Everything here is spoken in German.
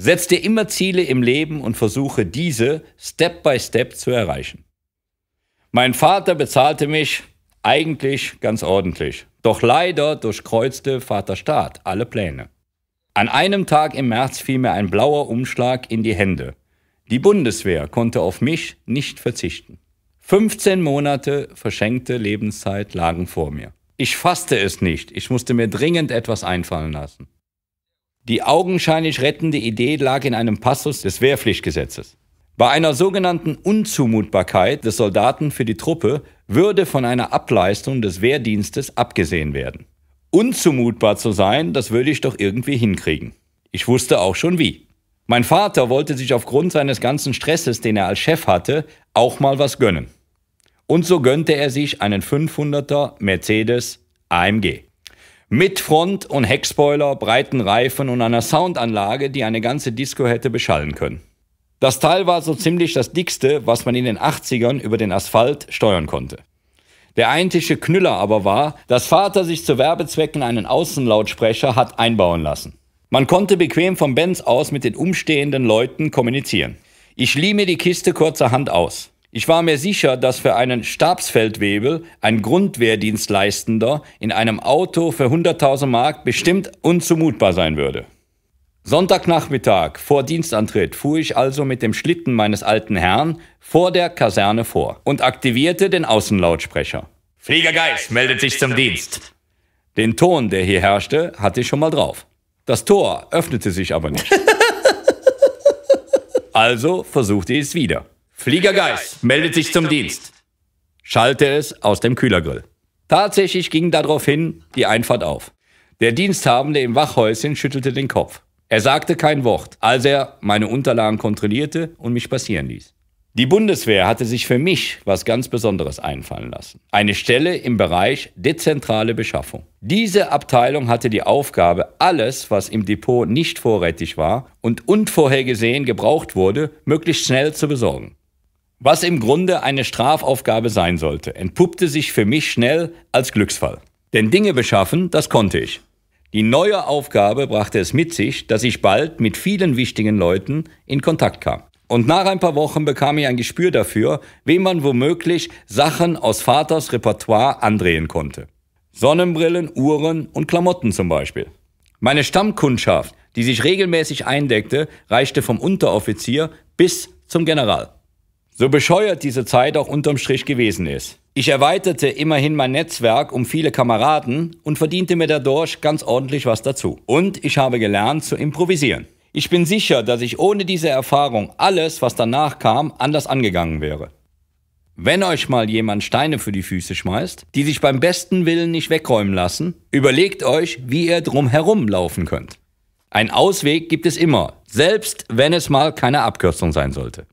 Setz dir immer Ziele im Leben und versuche diese Step by Step zu erreichen. Mein Vater bezahlte mich eigentlich ganz ordentlich, doch leider durchkreuzte Vater Staat alle Pläne. An einem Tag im März fiel mir ein blauer Umschlag in die Hände. Die Bundeswehr konnte auf mich nicht verzichten. 15 Monate verschenkte Lebenszeit lagen vor mir. Ich fasste es nicht, ich musste mir dringend etwas einfallen lassen. Die augenscheinlich rettende Idee lag in einem Passus des Wehrpflichtgesetzes. Bei einer sogenannten Unzumutbarkeit des Soldaten für die Truppe würde von einer Ableistung des Wehrdienstes abgesehen werden. Unzumutbar zu sein, das würde ich doch irgendwie hinkriegen. Ich wusste auch schon wie. Mein Vater wollte sich aufgrund seines ganzen Stresses, den er als Chef hatte, auch mal was gönnen. Und so gönnte er sich einen 500er Mercedes AMG. Mit Front- und Heckspoiler, breiten Reifen und einer Soundanlage, die eine ganze Disco hätte beschallen können. Das Teil war so ziemlich das dickste, was man in den 80ern über den Asphalt steuern konnte. Der eintische Knüller aber war, dass Vater sich zu Werbezwecken einen Außenlautsprecher hat einbauen lassen. Man konnte bequem vom Benz aus mit den umstehenden Leuten kommunizieren. Ich lieh mir die Kiste kurzerhand aus. Ich war mir sicher, dass für einen Stabsfeldwebel ein Grundwehrdienstleistender in einem Auto für 100.000 Mark bestimmt unzumutbar sein würde. Sonntagnachmittag vor Dienstantritt fuhr ich also mit dem Schlitten meines alten Herrn vor der Kaserne vor und aktivierte den Außenlautsprecher. Flieger Geist meldet sich zum Dienst. Den Ton, der hier herrschte, hatte ich schon mal drauf. Das Tor öffnete sich aber nicht. Also versuchte ich es wieder. Fliegergeist meldet sich zum Dienst, Schalte es aus dem Kühlergrill. Tatsächlich ging daraufhin die Einfahrt auf. Der Diensthabende im Wachhäuschen schüttelte den Kopf. Er sagte kein Wort, als er meine Unterlagen kontrollierte und mich passieren ließ. Die Bundeswehr hatte sich für mich was ganz Besonderes einfallen lassen. Eine Stelle im Bereich dezentrale Beschaffung. Diese Abteilung hatte die Aufgabe, alles, was im Depot nicht vorrätig war und unvorhergesehen gebraucht wurde, möglichst schnell zu besorgen. Was im Grunde eine Strafaufgabe sein sollte, entpuppte sich für mich schnell als Glücksfall. Denn Dinge beschaffen, das konnte ich. Die neue Aufgabe brachte es mit sich, dass ich bald mit vielen wichtigen Leuten in Kontakt kam. Und nach ein paar Wochen bekam ich ein Gespür dafür, wem man womöglich Sachen aus Vaters Repertoire andrehen konnte. Sonnenbrillen, Uhren und Klamotten zum Beispiel. Meine Stammkundschaft, die sich regelmäßig eindeckte, reichte vom Unteroffizier bis zum General. So bescheuert diese Zeit auch unterm Strich gewesen ist. Ich erweiterte immerhin mein Netzwerk um viele Kameraden und verdiente mir dadurch ganz ordentlich was dazu. Und ich habe gelernt zu improvisieren. Ich bin sicher, dass ich ohne diese Erfahrung alles, was danach kam, anders angegangen wäre. Wenn euch mal jemand Steine für die Füße schmeißt, die sich beim besten Willen nicht wegräumen lassen, überlegt euch, wie ihr drumherum laufen könnt. Ein Ausweg gibt es immer, selbst wenn es mal keine Abkürzung sein sollte.